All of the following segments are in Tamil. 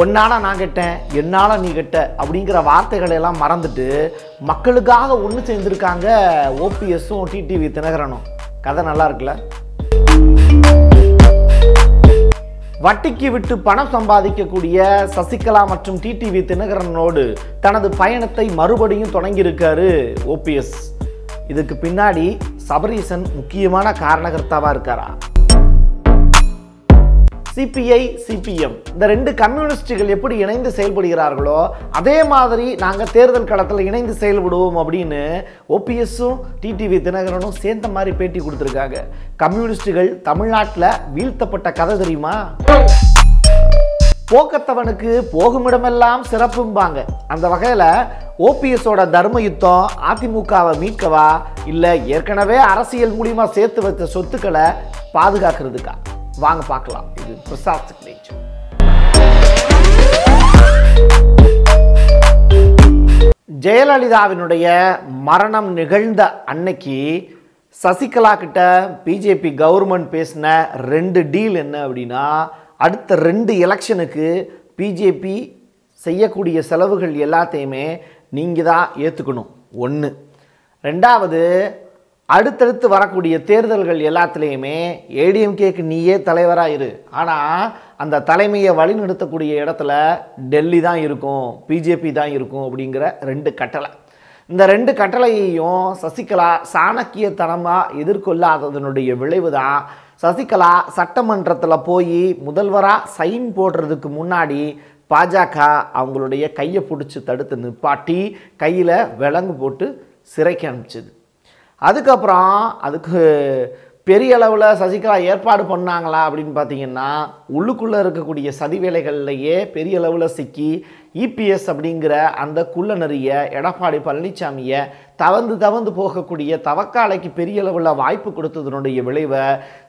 ஒன்னால் நான் கெட்டேன் என்னால் நீ கெட்ட அப்படிங்கிற வார்த்தைகளை எல்லாம் மறந்துட்டு மக்களுக்காக ஒன்று சேர்ந்துருக்காங்க ஓபிஎஸும் டிடிவி தினகரனும் கதை நல்லா இருக்குல்ல வட்டிக்கு விட்டு பணம் சம்பாதிக்கக்கூடிய சசிகலா மற்றும் டிடிவி தினகரனோடு தனது பயணத்தை மறுபடியும் தொடங்கியிருக்காரு ஓபிஎஸ் இதுக்கு பின்னாடி சபரீசன் முக்கியமான காரணகர்த்தாவாக இருக்காரா சிபிஐ சிபிஎம் இந்த ரெண்டு கம்யூனிஸ்டுகள் எப்படி இணைந்து செயல்படுகிறார்களோ அதே மாதிரி நாங்கள் தேர்தல் களத்தில் இணைந்து செயல்படுவோம் அப்படின்னு ஓபிஎஸும் டிடிவி தினகரனும் சேர்ந்த மாதிரி பேட்டி கொடுத்துருக்காங்க கம்யூனிஸ்டுகள் தமிழ்நாட்டில் வீழ்த்தப்பட்ட கதை தெரியுமா போக்கத்தவனுக்கு போகுமிடமெல்லாம் சிறப்பும்பாங்க அந்த வகையில் ஓபிஎஸோட தர்ம யுத்தம் அதிமுகவை மீட்கவா இல்லை ஏற்கனவே அரசியல் மூலியமாக சேர்த்து வைத்த சொத்துக்களை பாதுகாக்கிறதுக்கா வாங்க பார்க்கலாம் இது பிரசாத் சிக்னேச்சர் ஜெயலலிதாவினுடைய மரணம் நிகழ்ந்த அன்னைக்கு சசிகலா கிட்ட பிஜேபி கவர்மெண்ட் பேசின ரெண்டு டீல் என்ன அப்படின்னா அடுத்த ரெண்டு எலெக்ஷனுக்கு பிஜேபி செய்யக்கூடிய செலவுகள் எல்லாத்தையுமே நீங்கள் தான் ஏற்றுக்கணும் ஒன்று ரெண்டாவது அடுத்தடுத்து வரக்கூடிய தேர்தல்கள் எல்லாத்துலேயுமே ஏடிஎம்கேக்கு நீயே தலைவராக இரு ஆனால் அந்த தலைமையை வழிநடத்தக்கூடிய இடத்துல டெல்லி தான் இருக்கும் பிஜேபி தான் இருக்கும் அப்படிங்கிற ரெண்டு கட்டளை இந்த ரெண்டு கட்டளையையும் சசிகலா சாணக்கியத்தனமாக எதிர்கொள்ளாததனுடைய விளைவு தான் சசிகலா சட்டமன்றத்தில் போய் முதல்வராக சைன் போடுறதுக்கு முன்னாடி பாஜக அவங்களுடைய கையை பிடிச்சி தடுத்து நிப்பாட்டி கையில் விலங்கு போட்டு சிறைக்கு அனுப்பிச்சிது அதுக்கப்புறம் அதுக்கு பெரிய அளவில் சசிகலா ஏற்பாடு பண்ணாங்களா அப்படின்னு பார்த்தீங்கன்னா உள்ளுக்குள்ளே இருக்கக்கூடிய சதி வேலைகள்லையே பெரிய அளவில் சிக்கி இபிஎஸ் அப்படிங்கிற அந்த குள்ள நிறைய எடப்பாடி பழனிசாமியை தவந்து தவந்து போகக்கூடிய தவக்காலைக்கு பெரிய அளவில் வாய்ப்பு கொடுத்ததுனுடைய விளைவை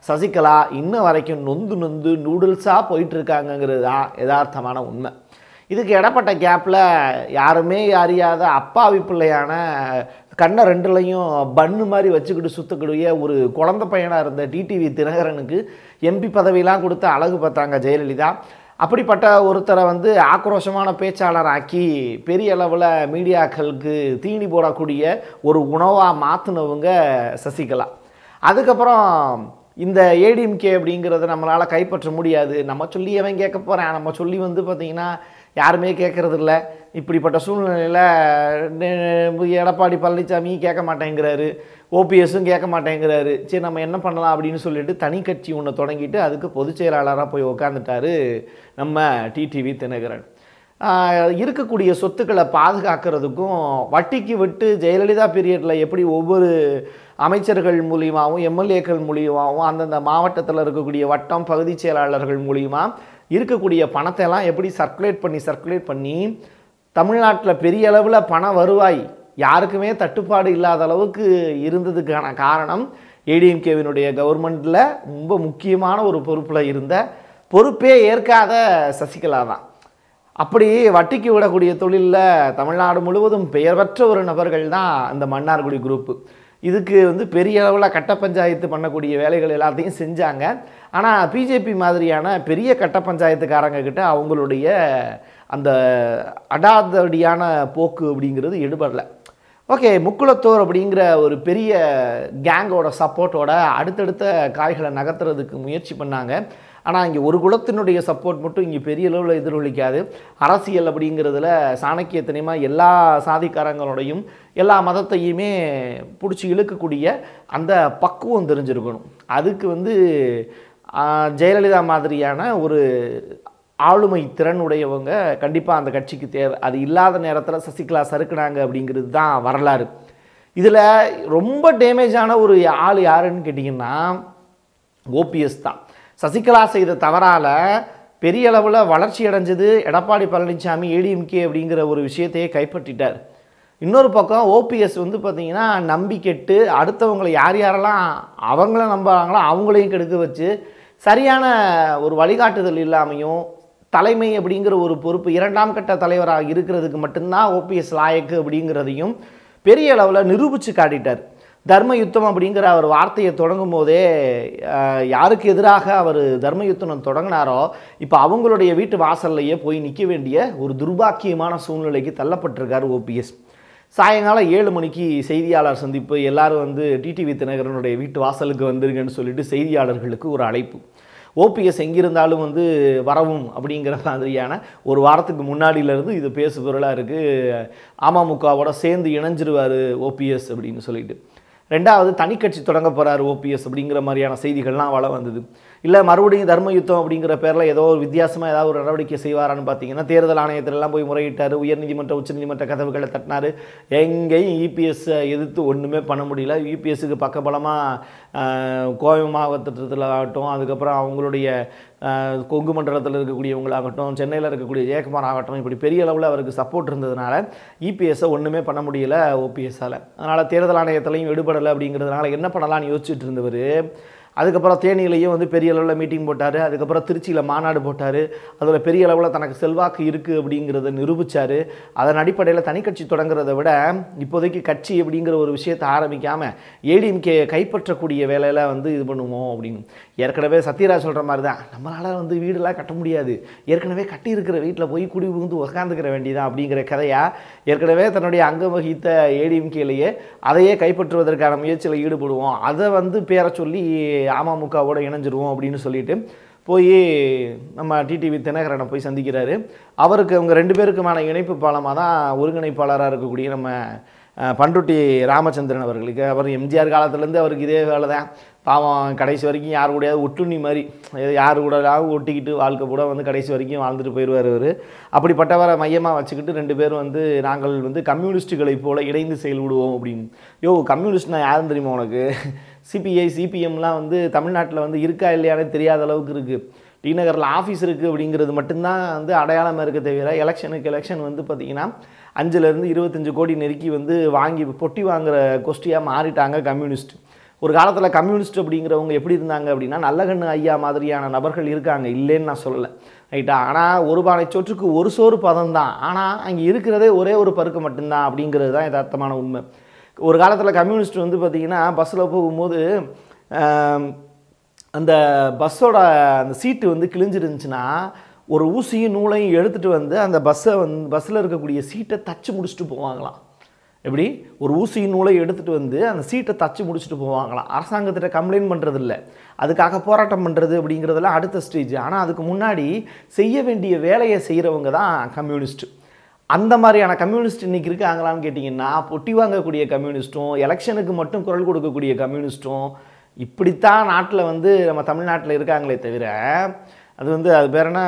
சசிகலா இன்ன வரைக்கும் நொந்து நொந்து நூடுல்ஸாக போயிட்டுருக்காங்கங்கிறது தான் யதார்த்தமான உண்மை இதுக்கு இடப்பட்ட கேப்பில் யாருமே அறியாத அப்பாவி பிள்ளையான கண்ணை ரெண்டுலையும் பன்னு மாதிரி வச்சுக்கிட்டு சுற்றக்கூடிய ஒரு குழந்த பையனாக இருந்த டிடிவி தினகரனுக்கு எம்பி பதவியெலாம் கொடுத்து அழகு பார்த்தாங்க ஜெயலலிதா அப்படிப்பட்ட ஒருத்தரை வந்து ஆக்ரோஷமான பேச்சாளர் ஆக்கி பெரிய அளவில் மீடியாக்களுக்கு தீனி போடக்கூடிய ஒரு உணவாக மாற்றினவங்க சசிகலா அதுக்கப்புறம் இந்த ஏடிஎம்கே அப்படிங்கிறத நம்மளால் கைப்பற்ற முடியாது நம்ம சொல்லி அவன் கேட்க போகிறேன் நம்ம சொல்லி வந்து பார்த்திங்கன்னா யாருமே கேட்குறதில்ல இப்படிப்பட்ட சூழ்நிலையில் எடப்பாடி பழனிசாமி கேட்க மாட்டேங்கிறாரு ஓபிஎஸும் கேட்க மாட்டேங்கிறாரு சரி நம்ம என்ன பண்ணலாம் அப்படின்னு சொல்லிட்டு தனி கட்சி ஒன்று தொடங்கிட்டு அதுக்கு பொதுச் செயலாளராக போய் உக்காந்துட்டார் நம்ம டிடிவி தினகரன் இருக்கக்கூடிய சொத்துக்களை பாதுகாக்கிறதுக்கும் வட்டிக்கு விட்டு ஜெயலலிதா பீரியடில் எப்படி ஒவ்வொரு அமைச்சர்கள் மூலியமாகவும் எம்எல்ஏக்கள் மூலியமாகவும் அந்தந்த மாவட்டத்தில் இருக்கக்கூடிய வட்டம் பகுதி செயலாளர்கள் மூலியமாக இருக்கக்கூடிய பணத்தை எல்லாம் எப்படி சர்க்குலேட் பண்ணி சர்க்குலேட் பண்ணி தமிழ்நாட்டில் பெரிய அளவில் பண வருவாய் யாருக்குமே தட்டுப்பாடு இல்லாத அளவுக்கு இருந்ததுக்கான காரணம் ஏடிஎம்கேவினுடைய கவர்மெண்ட்டில் ரொம்ப முக்கியமான ஒரு பொறுப்பில் இருந்த பொறுப்பே ஏற்காத சசிகலா தான் அப்படி வட்டிக்கு விடக்கூடிய தொழிலில் தமிழ்நாடு முழுவதும் பெயர் பெற்ற ஒரு நபர்கள் தான் இந்த மன்னார்குடி குரூப்பு இதுக்கு வந்து பெரிய அளவில் கட்ட பஞ்சாயத்து பண்ணக்கூடிய வேலைகள் எல்லாத்தையும் செஞ்சாங்க ஆனால் பிஜேபி மாதிரியான பெரிய கட்ட பஞ்சாயத்துக்காரங்க கிட்ட அவங்களுடைய அந்த அடாதடியான போக்கு அப்படிங்கிறது எடுபடல ஓகே முக்குளத்தோர் அப்படிங்கிற ஒரு பெரிய கேங்கோட சப்போர்ட்டோட அடுத்தடுத்த காய்களை நகர்த்துறதுக்கு முயற்சி பண்ணாங்க ஆனால் இங்கே ஒரு குலத்தினுடைய சப்போர்ட் மட்டும் இங்கே பெரிய அளவில் எதிரொலிக்காது அரசியல் அப்படிங்கிறதுல சாணக்கியத்தனியமாக எல்லா சாதிக்காரங்களோடையும் எல்லா மதத்தையுமே பிடிச்சி இழுக்கக்கூடிய அந்த பக்குவம் தெரிஞ்சிருக்கணும் அதுக்கு வந்து ஜெயலலிதா மாதிரியான ஒரு ஆளுமை திறன் உடையவங்க கண்டிப்பாக அந்த கட்சிக்கு தேவை அது இல்லாத நேரத்தில் சசிகலா சறுக்குனாங்க அப்படிங்கிறது தான் வரலாறு இதில் ரொம்ப டேமேஜான ஒரு ஆள் யாருன்னு கேட்டிங்கன்னா ஓபிஎஸ் தான் சசிகலா செய்த தவறால் பெரிய அளவில் வளர்ச்சி அடைஞ்சது எடப்பாடி பழனிசாமி ஏடிஎம்கே அப்படிங்கிற ஒரு விஷயத்தையே கைப்பற்றிட்டார் இன்னொரு பக்கம் ஓபிஎஸ் வந்து பார்த்திங்கன்னா நம்பி கெட்டு அடுத்தவங்களை யார் யாரெல்லாம் அவங்கள நம்புகிறாங்களோ அவங்களையும் கெடுக்க வச்சு சரியான ஒரு வழிகாட்டுதல் இல்லாமையும் தலைமை அப்படிங்கிற ஒரு பொறுப்பு இரண்டாம் கட்ட தலைவராக இருக்கிறதுக்கு மட்டும்தான் ஓபிஎஸ் லாயக்கு அப்படிங்கிறதையும் பெரிய அளவில் நிரூபித்து காட்டிட்டார் தர்ம யுத்தம் அப்படிங்கிற அவர் வார்த்தையை தொடங்கும் போதே யாருக்கு எதிராக அவர் தர்ம யுத்தம் தொடங்கினாரோ இப்போ அவங்களுடைய வீட்டு வாசல்லையே போய் நிற்க வேண்டிய ஒரு துர்பாக்கியமான சூழ்நிலைக்கு தள்ளப்பட்டிருக்கார் ஓபிஎஸ் சாயங்காலம் ஏழு மணிக்கு செய்தியாளர் சந்திப்பு எல்லாரும் வந்து டிடிவி தினகரனுடைய வீட்டு வாசலுக்கு வந்துருங்கன்னு சொல்லிட்டு செய்தியாளர்களுக்கு ஒரு அழைப்பு ஓபிஎஸ் எங்கிருந்தாலும் வந்து வரவும் அப்படிங்கிற மாதிரியான ஒரு வாரத்துக்கு முன்னாடியிலேருந்து இது பேசுபொருளாக இருக்குது அமமுகவோட சேர்ந்து இணைஞ்சிருவார் ஓபிஎஸ் அப்படின்னு சொல்லிட்டு ரெண்டாவது தனிக்கட்சி தொடங்க போகிறார் ஓபிஎஸ் அப்படிங்கிற மாதிரியான செய்திகள்லாம் வள வந்தது இல்லை மறுபடியும் தர்ம யுத்தம் அப்படிங்கிற பேரில் ஏதோ ஒரு வித்தியாசமாக ஏதாவது ஒரு நடவடிக்கை செய்வாரான்னு பார்த்தீங்கன்னா தேர்தல் ஆணையத்திலலாம் போய் முறையிட்டார் உயர்நீதிமன்ற உச்சநீதிமன்ற கதவுகளை தட்டினார் எங்கேயும் இபிஎஸ்ஸை e எதிர்த்து ஒன்றுமே பண்ண முடியல யூபிஎஸ்சுக்கு e பக்கபலமாக கோவை மாவட்டத்தில் ஆகட்டும் அதுக்கப்புறம் அவங்களுடைய கொங்கு மண்டலத்தில் இருக்கக்கூடியவங்களாகட்டும் சென்னையில் இருக்கக்கூடிய ஜெயக்குமார் ஆகட்டும் இப்படி பெரிய அளவில் அவருக்கு சப்போர்ட் இருந்ததுனால இபிஎஸ்ஸை e ஒன்றுமே பண்ண முடியல ஓபிஎஸ்ஸால் அதனால் தேர்தல் ஆணையத்திலையும் விடுபடலை அப்படிங்கிறதுனால என்ன பண்ணலான்னு யோசிச்சுட்டு இருந்தவர் அதுக்கப்புறம் தேனியிலையும் வந்து பெரிய அளவில் மீட்டிங் போட்டார் அதுக்கப்புறம் திருச்சியில் மாநாடு போட்டார் அதில் பெரிய அளவில் தனக்கு செல்வாக்கு இருக்குது அப்படிங்கிறத நிரூபித்தார் அதன் அடிப்படையில் தனிக்கட்சி தொடங்குறத விட இப்போதைக்கு கட்சி அப்படிங்கிற ஒரு விஷயத்தை ஆரம்பிக்காமல் ஏடிஎம்கே கைப்பற்றக்கூடிய வேலையில் வந்து இது பண்ணுவோம் அப்படின்னு ஏற்கனவே சத்யராஜ் சொல்கிற மாதிரி தான் நம்மளால் வந்து வீடெல்லாம் கட்ட முடியாது ஏற்கனவே கட்டியிருக்கிற வீட்டில் போய் குடி புகுந்து உக்காந்துக்கிற வேண்டியதான் அப்படிங்கிற கதையாக ஏற்கனவே தன்னுடைய அங்கம் வகித்த ஏடிஎம்கேலேயே அதையே கைப்பற்றுவதற்கான முயற்சியில் ஈடுபடுவோம் அதை வந்து பேர சொல்லி அமமுகவோடு இணைஞ்சிருவோம் அப்படின்னு சொல்லிட்டு போய் நம்ம டிடிவி தினகரனை போய் சந்திக்கிறாரு அவருக்கு அவங்க ரெண்டு பேருக்குமான இணைப்பு பாலமாக தான் ஒருங்கிணைப்பாளராக இருக்கக்கூடிய நம்ம பண்டுட்டி ராமச்சந்திரன் அவர்களுக்கு அவர் எம்ஜிஆர் காலத்துலேருந்து அவருக்கு இதே வேலை தான் பாவம் கடைசி வரைக்கும் யார் கூடயாவது ஒட்டுண்ணி மாதிரி யார் கூடலாவது ஒட்டிக்கிட்டு வாழ்க்கை கூட வந்து கடைசி வரைக்கும் வாழ்ந்துட்டு போயிடுவார் அவர் அப்படிப்பட்டவரை மையமாக வச்சுக்கிட்டு ரெண்டு பேரும் வந்து நாங்கள் வந்து கம்யூனிஸ்ட்டுகளைப் போல் இணைந்து செயல்படுவோம் அப்படின்னு யோ கம்யூனிஸ்ட்னா யாரும் தெரியுமா உனக்கு சிபிஐ சிபிஎம்லாம் வந்து தமிழ்நாட்டில் வந்து இருக்கா இல்லையானே தெரியாத அளவுக்கு இருக்குது டி நகரில் ஆஃபீஸ் இருக்குது அப்படிங்கிறது மட்டும்தான் வந்து அடையாளமாக இருக்க தவிர எலெக்ஷனுக்கு எலெக்ஷன் வந்து பார்த்திங்கன்னா அஞ்சுலேருந்து இருபத்தஞ்சி கோடி நெருக்கி வந்து வாங்கி பொட்டி வாங்குகிற கொஸ்டியாக மாறிட்டாங்க கம்யூனிஸ்ட்டு ஒரு காலத்தில் கம்யூனிஸ்ட் அப்படிங்கிறவங்க எப்படி இருந்தாங்க அப்படின்னா நல்லகண்ணு ஐயா மாதிரியான நபர்கள் இருக்காங்க இல்லைன்னு நான் சொல்லலை ரைட்டா ஆனால் ஒரு பானை சொற்றுக்கு ஒரு சோறு பதம் தான் ஆனால் அங்கே இருக்கிறதே ஒரே ஒரு பருக்கு மட்டும்தான் அப்படிங்கிறது தான் யதார்த்தமான உண்மை ஒரு காலத்தில் கம்யூனிஸ்ட் வந்து பார்த்திங்கன்னா பஸ்ஸில் போகும்போது அந்த பஸ்ஸோட அந்த சீட்டு வந்து கிழிஞ்சிருந்துச்சுன்னா ஒரு ஊசியும் நூலையும் எடுத்துகிட்டு வந்து அந்த பஸ்ஸை வந்து பஸ்ஸில் இருக்கக்கூடிய சீட்டை தச்சு முடிச்சுட்டு போவாங்களாம் எப்படி ஒரு ஊசி நூலை எடுத்துகிட்டு வந்து அந்த சீட்டை தச்சு முடிச்சுட்டு போவாங்களாம் அரசாங்கத்திட்ட கம்ப்ளைண்ட் பண்ணுறது இல்லை அதுக்காக போராட்டம் பண்ணுறது அப்படிங்கிறதெல்லாம் அடுத்த ஸ்டேஜ் ஆனால் அதுக்கு முன்னாடி செய்ய வேண்டிய வேலையை செய்கிறவங்க தான் கம்யூனிஸ்ட்டு அந்த மாதிரியான கம்யூனிஸ்ட் இன்றைக்கி இருக்காங்களான்னு கேட்டிங்கன்னா பொட்டி வாங்கக்கூடிய கம்யூனிஸ்ட்டும் எலெக்ஷனுக்கு மட்டும் குரல் கொடுக்கக்கூடிய கம்யூனிஸ்ட்டும் இப்படித்தான் நாட்டில் வந்து நம்ம தமிழ்நாட்டில் இருக்காங்களே தவிர அது வந்து அது என்ன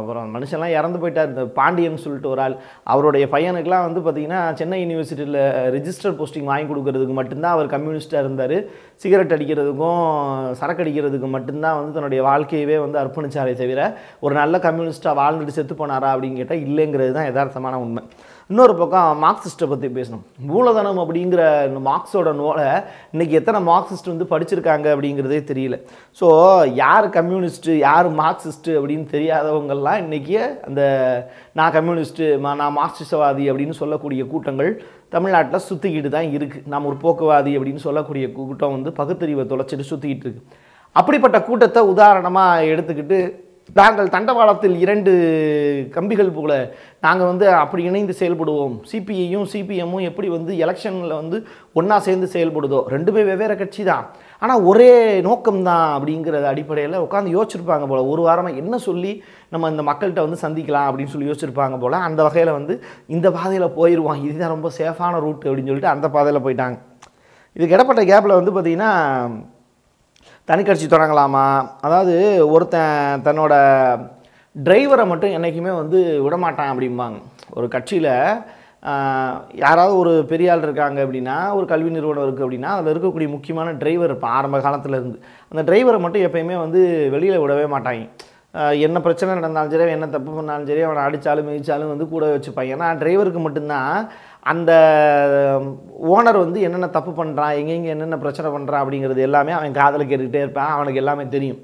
அப்புறம் மனுஷன்லாம் இறந்து போயிட்டார் இந்த பாண்டியன் சொல்லிட்டு ஒரு ஆள் அவருடைய பையனுக்கெலாம் வந்து பார்த்திங்கன்னா சென்னை யூனிவர்சிட்டியில் ரிஜிஸ்டர் போஸ்டிங் வாங்கி கொடுக்கறதுக்கு மட்டும்தான் அவர் கம்யூனிஸ்ட்டாக இருந்தார் சிகரெட் அடிக்கிறதுக்கும் சரக்கு அடிக்கிறதுக்கு மட்டும்தான் வந்து தன்னுடைய வாழ்க்கையவே வந்து அர்ப்பணித்தாரே தவிர ஒரு நல்ல கம்யூனிஸ்ட்டாக வாழ்ந்துட்டு செத்து போனாரா அப்படின்னு கேட்டால் இல்லைங்கிறது தான் யதார்த்தமான உண்மை இன்னொரு பக்கம் மார்க்சிஸ்ட்டை பற்றி பேசணும் மூலதனம் அப்படிங்கிற மார்க்ஸோட நூலை இன்றைக்கி எத்தனை மார்க்சிஸ்ட் வந்து படிச்சிருக்காங்க அப்படிங்கிறதே தெரியல ஸோ யார் கம்யூனிஸ்ட்டு யார் மார்க்சிஸ்ட்டு அப்படின்னு தெரியாதவங்கள்லாம் இன்றைக்கி அந்த நான் கம்யூனிஸ்ட்டு நான் மார்க்சிஸ்டவாதி அப்படின்னு சொல்லக்கூடிய கூட்டங்கள் தமிழ்நாட்டில் சுற்றிக்கிட்டு தான் இருக்குது நாம் ஒரு போக்குவாதி அப்படின்னு சொல்லக்கூடிய கூட்டம் வந்து பகுத்தறிவை தொலைச்சிட்டு சுற்றிக்கிட்டு இருக்குது அப்படிப்பட்ட கூட்டத்தை உதாரணமாக எடுத்துக்கிட்டு நாங்கள் தண்டவாளத்தில் இரண்டு கம்பிகள் போல நாங்கள் வந்து அப்படி இணைந்து செயல்படுவோம் சிபிஐயும் சிபிஎம்மும் எப்படி வந்து எலெக்ஷனில் வந்து ஒன்றா சேர்ந்து செயல்படுதோ ரெண்டுமே வெவ்வேறு கட்சி தான் ஆனால் ஒரே நோக்கம்தான் அப்படிங்கிறத அடிப்படையில் உட்காந்து யோசிச்சிருப்பாங்க போல் ஒரு வாரமாக என்ன சொல்லி நம்ம இந்த மக்கள்கிட்ட வந்து சந்திக்கலாம் அப்படின்னு சொல்லி யோசிச்சிருப்பாங்க போல் அந்த வகையில் வந்து இந்த பாதையில் போயிடுவோம் இதுதான் ரொம்ப சேஃபான ரூட் அப்படின்னு சொல்லிட்டு அந்த பாதையில் போயிட்டாங்க இதுக்கு இடப்பட்ட கேப்பில் வந்து பார்த்திங்கன்னா தனி கட்சி தொடங்கலாமா அதாவது ஒருத்தன் தன்னோட டிரைவரை மட்டும் என்றைக்குமே வந்து விடமாட்டான் அப்படிம்பாங்க ஒரு கட்சியில் யாராவது ஒரு பெரிய ஆள் இருக்காங்க அப்படின்னா ஒரு கல்வி நிறுவனம் இருக்குது அப்படின்னா அதில் இருக்கக்கூடிய முக்கியமான டிரைவர் இருப்பான் ஆரம்ப காலத்தில் இருந்து அந்த டிரைவரை மட்டும் எப்போயுமே வந்து வெளியில் விடவே மாட்டாங்க என்ன பிரச்சனை நடந்தாலும் சரி என்ன தப்பு பண்ணாலும் சரி அவனை அடித்தாலும் மிதித்தாலும் வந்து கூட வச்சுப்பாங்க ஏன்னா டிரைவருக்கு மட்டும்தான் அந்த ஓனர் வந்து என்னென்ன தப்பு பண்ணுறான் எங்கெங்கே என்னென்ன பிரச்சனை பண்ணுறான் அப்படிங்கிறது எல்லாமே அவன் காதில் கேட்டுக்கிட்டே இருப்பான் அவனுக்கு எல்லாமே தெரியும்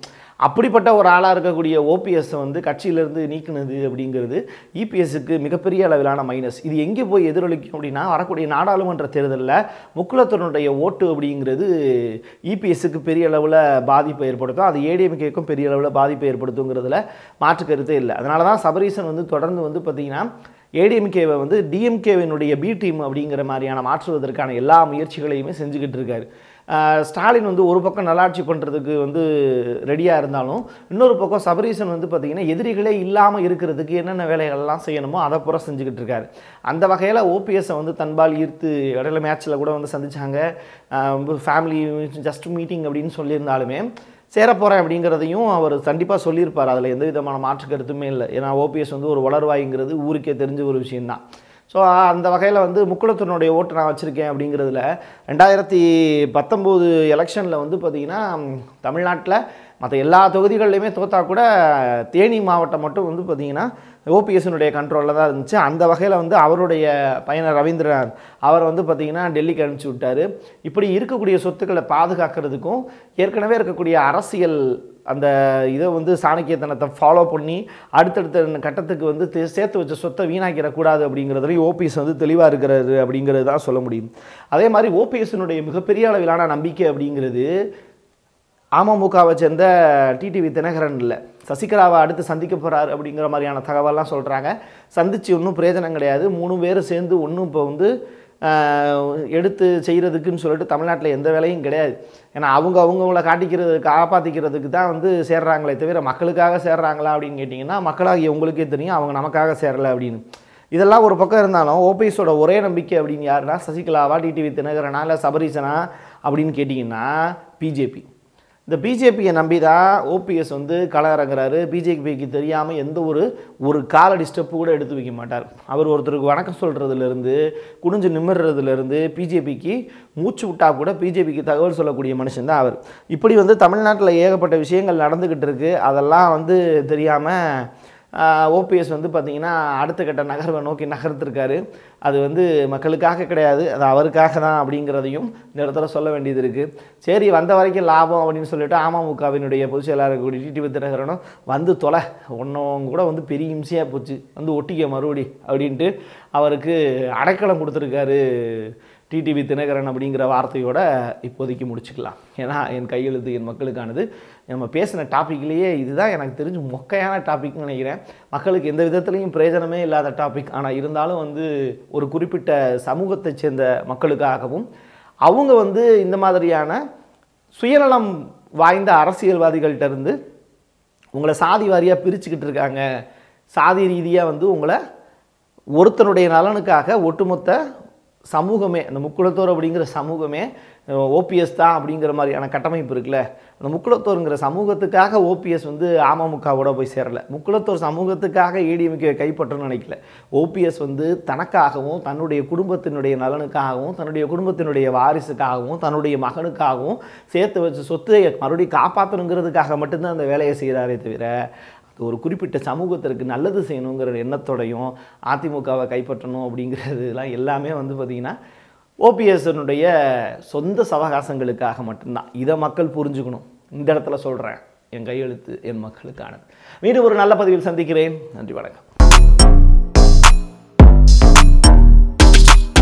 அப்படிப்பட்ட ஒரு ஆளாக இருக்கக்கூடிய ஓபிஎஸ்ஸை வந்து கட்சியிலேருந்து நீக்கினது அப்படிங்கிறது இபிஎஸ்க்கு மிகப்பெரிய அளவிலான மைனஸ் இது எங்கே போய் எதிரொலிக்கும் அப்படின்னா வரக்கூடிய நாடாளுமன்ற தேர்தலில் முக்குலத்தனுடைய ஓட்டு அப்படிங்கிறது இபிஎஸ்க்கு பெரிய அளவில் பாதிப்பை ஏற்படுத்தும் அது ஏடிஎம்கேக்கும் பெரிய அளவில் பாதிப்பை ஏற்படுத்துங்கிறதுல மாற்று கருத்தே இல்லை அதனால தான் சபரீசன் வந்து தொடர்ந்து வந்து பார்த்திங்கன்னா ஏடிஎம்கேவை வந்து டிஎம்கேவினுடைய பி டீம் அப்படிங்கிற மாதிரியான மாற்றுவதற்கான எல்லா முயற்சிகளையுமே செஞ்சுக்கிட்டு இருக்காரு ஸ்டாலின் வந்து ஒரு பக்கம் நல்லாட்சி பண்ணுறதுக்கு வந்து ரெடியாக இருந்தாலும் இன்னொரு பக்கம் சபரீசன் வந்து பார்த்திங்கன்னா எதிரிகளே இல்லாமல் இருக்கிறதுக்கு என்னென்ன வேலைகள்லாம் செய்யணுமோ அதை புற செஞ்சுக்கிட்டு இருக்காரு அந்த வகையில் ஓபிஎஸை வந்து தன்பால் ஈர்த்து இடையில மேட்ச்சில் கூட வந்து சந்தித்தாங்க ஃபேமிலி ஜஸ்ட் மீட்டிங் அப்படின்னு சொல்லியிருந்தாலுமே சேரப்போகிறேன் அப்படிங்கிறதையும் அவர் கண்டிப்பாக சொல்லியிருப்பார் அதில் எந்த விதமான மாற்று கருத்துமே இல்லை ஏன்னா ஓபிஎஸ் வந்து ஒரு வளர்வாய்ங்கிறது ஊருக்கே தெரிஞ்ச ஒரு விஷயந்தான் ஸோ அந்த வகையில் வந்து முக்குளத்தினுடைய ஓட்டு நான் வச்சுருக்கேன் அப்படிங்கிறதுல ரெண்டாயிரத்தி பத்தொம்போது எலெக்ஷனில் வந்து பார்த்திங்கன்னா தமிழ்நாட்டில் மற்ற எல்லா தொகுதிகள்லையுமே தோத்தா கூட தேனி மாவட்டம் மட்டும் வந்து பார்த்திங்கன்னா ஓபிஎஸ்னுடைய கண்ட்ரோலில் தான் இருந்துச்சு அந்த வகையில் வந்து அவருடைய பையனர் ரவீந்திரநாத் அவர் வந்து பார்த்திங்கன்னா டெல்லிக்கு அனுப்பிச்சி விட்டார் இப்படி இருக்கக்கூடிய சொத்துக்களை பாதுகாக்கிறதுக்கும் ஏற்கனவே இருக்கக்கூடிய அரசியல் அந்த இதை வந்து சாணக்கியத்தனத்தை ஃபாலோ பண்ணி அடுத்தடுத்த கட்டத்துக்கு வந்து சேர்த்து வச்ச சொத்தை வீணாக்கிடக்கூடாது அப்படிங்கிறதுலையும் ஓபிஎஸ் வந்து தெளிவாக இருக்கிறது அப்படிங்கிறது தான் சொல்ல முடியும் அதே மாதிரி ஓபிஎஸ்னுடைய மிகப்பெரிய அளவிலான நம்பிக்கை அப்படிங்கிறது அமமுகவை சேர்ந்த டிடிவி தினகரன் இல்லை சசிகலாவை அடுத்து சந்திக்க போகிறார் அப்படிங்கிற மாதிரியான தகவலாம் சொல்கிறாங்க சந்தித்து ஒன்றும் பிரயோஜனம் கிடையாது மூணு பேரும் சேர்ந்து ஒன்றும் இப்போ வந்து எடுத்து செய்கிறதுக்குன்னு சொல்லிட்டு தமிழ்நாட்டில் எந்த வேலையும் கிடையாது ஏன்னா அவங்க அவங்கவுங்கள காட்டிக்கிறது காப்பாற்றிக்கிறதுக்கு தான் வந்து சேர்றாங்களே தவிர மக்களுக்காக சேர்றாங்களா அப்படின்னு கேட்டிங்கன்னா மக்களாக உங்களுக்கே தெரியும் அவங்க நமக்காக சேரலை அப்படின்னு இதெல்லாம் ஒரு பக்கம் இருந்தாலும் ஓபிஎஸோட ஒரே நம்பிக்கை அப்படின்னு யாருன்னா சசிகலாவா டிடிவி தினகரனா இல்லை சபரீசனா அப்படின்னு கேட்டிங்கன்னா பிஜேபி இந்த பிஜேபியை நம்பி தான் ஓபிஎஸ் வந்து கலகரங்கிறாரு இறங்குறாரு பிஜேபிக்கு தெரியாமல் எந்த ஒரு ஒரு காலடி ஸ்டெப்பு கூட எடுத்து வைக்க மாட்டார் அவர் ஒருத்தருக்கு வணக்கம் சொல்கிறதுலேருந்து குனிஞ்சு நிமிடுறதுலேருந்து பிஜேபிக்கு மூச்சு விட்டா கூட பிஜேபிக்கு தகவல் சொல்லக்கூடிய மனுஷன் தான் அவர் இப்படி வந்து தமிழ்நாட்டில் ஏகப்பட்ட விஷயங்கள் நடந்துக்கிட்டு இருக்குது அதெல்லாம் வந்து தெரியாமல் ஓபிஎஸ் வந்து பார்த்திங்கன்னா அடுத்த கட்ட நகர்வை நோக்கி நகர்த்திருக்காரு அது வந்து மக்களுக்காக கிடையாது அது அவருக்காக தான் அப்படிங்கிறதையும் இந்த இடத்துல சொல்ல வேண்டியது இருக்குது சரி வந்த வரைக்கும் லாபம் அப்படின்னு சொல்லிட்டு அமமுகவினுடைய பொதுச் செயலாளர் கூடி டிடி வித்திரகரனும் வந்து தொலை ஒன்றும் கூட வந்து பெரிய இம்சையாக போச்சு வந்து ஒட்டிக்க மறுபடி அப்படின்ட்டு அவருக்கு அடைக்கலம் கொடுத்துருக்காரு டிடிவி தினகரன் அப்படிங்கிற வார்த்தையோட இப்போதைக்கு முடிச்சுக்கலாம் ஏன்னா என் கையெழுத்து என் மக்களுக்கானது நம்ம பேசின டாப்பிக்லேயே இதுதான் எனக்கு தெரிஞ்சு மொக்கையான டாபிக்னு நினைக்கிறேன் மக்களுக்கு எந்த விதத்துலையும் பிரயோஜனமே இல்லாத டாபிக் ஆனால் இருந்தாலும் வந்து ஒரு குறிப்பிட்ட சமூகத்தைச் சேர்ந்த மக்களுக்காகவும் அவங்க வந்து இந்த மாதிரியான சுயநலம் வாய்ந்த அரசியல்வாதிகள்கிட்ட இருந்து உங்களை சாதி வாரியாக பிரிச்சுக்கிட்டு இருக்காங்க சாதி ரீதியாக வந்து உங்களை ஒருத்தனுடைய நலனுக்காக ஒட்டுமொத்த சமூகமே அந்த முக்குளத்தோர் அப்படிங்கிற சமூகமே ஓபிஎஸ் தான் அப்படிங்கிற மாதிரியான கட்டமைப்பு இருக்குல்ல அந்த முக்குளத்தோருங்கிற சமூகத்துக்காக ஓபிஎஸ் வந்து அமமுகவோட போய் சேரலை முக்குளத்தோர் சமூகத்துக்காக ஏடிஎம்கே கைப்பற்றணும்னு நினைக்கல ஓபிஎஸ் வந்து தனக்காகவும் தன்னுடைய குடும்பத்தினுடைய நலனுக்காகவும் தன்னுடைய குடும்பத்தினுடைய வாரிசுக்காகவும் தன்னுடைய மகனுக்காகவும் சேர்த்து வச்சு சொத்தையை மறுபடியும் காப்பாற்றணுங்கிறதுக்காக மட்டும்தான் அந்த வேலையை செய்கிறாரே தவிர ஒரு குறிப்பிட்ட சமூகத்திற்கு நல்லது செய்யணுங்கிற எண்ணத்தோடையும் அதிமுகவை கைப்பற்றணும் அப்படிங்கிறதுலாம் எல்லாமே வந்து பார்த்திங்கன்னா ஓபிஎஸ்னுடைய சொந்த சவகாசங்களுக்காக மட்டும்தான் இதை மக்கள் புரிஞ்சுக்கணும் இந்த இடத்துல சொல்கிறேன் என் கையெழுத்து என் மக்களுக்கானது மீண்டும் ஒரு நல்ல பதிவில் சந்திக்கிறேன் நன்றி வணக்கம்